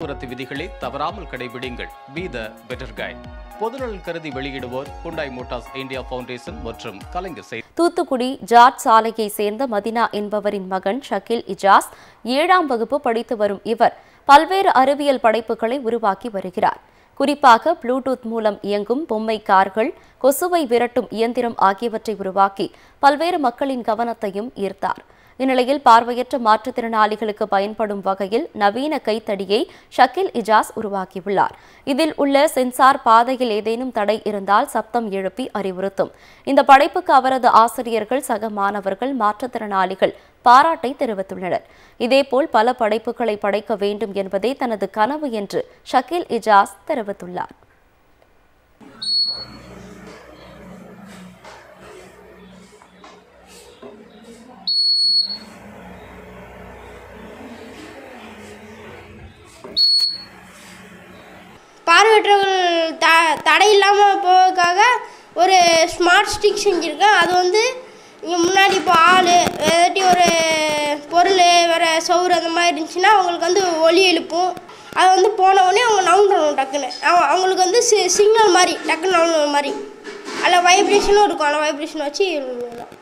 போக்குவரத்து விதிகளை தவறாமல் கடைபிடிங்கள் பி த பெட்டர் கைட் பொதுநலன் கருதி வெளியிடுவோர் குண்டாய் மோட்டார்ஸ் இந்தியா பவுண்டேஷன் மற்றும் கலைஞர் செய்தி தூத்துக்குடி ஜாட் சாலையை சேர்ந்த மதினா என்பவரின் மகன் ஷக்கில் இஜாஸ் ஏழாம் வகுப்பு படித்து வரும் இவர் பல்வேறு அறிவியல் படைப்புகளை உருவாக்கி வருகிறார் குறிப்பாக ப்ளூடூத் மூலம் இயங்கும் பொம்மை கார்கள் கொசுவை விரட்டும் இயந்திரம் ஆகியவற்றை உருவாக்கி பல்வேறு மக்களின் கவனத்தையும் ஈர்த்தார் இந்நிலையில் பார்வையற்ற மாற்றுத்திறனாளிகளுக்கு பயன்படும் வகையில் நவீன கைத்தடியை ஷக்கில் இஜாஸ் உருவாக்கியுள்ளார் இதில் உள்ள சென்சார் பாதையில் ஏதேனும் தடை இருந்தால் சப்தம் எழுப்பி அறிவுறுத்தும் இந்த படைப்புக்கு அவரது ஆசிரியர்கள் சக மாணவர்கள் மாற்றுத்திறனாளிகள் பாராட்டை தெரிவித்துள்ளனர் இதேபோல் பல படைப்புகளை படைக்க வேண்டும் என்பதே தனது கனவு என்று ஷக்கில் இஜாஸ் தெரிவித்துள்ளார் கிலோமீட்டர்கள் த தடை இல்லாமல் போவதுக்காக ஒரு ஸ்மார்ட் ஸ்டிக் செஞ்சுருக்கேன் அது வந்து இங்கே முன்னாடி இப்போ ஆள் எதாட்டி ஒரு பொருள் வேறு சவுறு அந்த மாதிரி இருந்துச்சுன்னா அவங்களுக்கு வந்து ஒலி எழுப்பும் அது வந்து உடனே அவங்க நவுண்டணும் டக்குன்னு அவங்களுக்கு வந்து சி சிக்னல் மாதிரி டக்குன்னு நவுண்டணும் மாதிரி அதில் வைப்ரேஷனும் இருக்கும் அதில் வைப்ரேஷன் வச்சு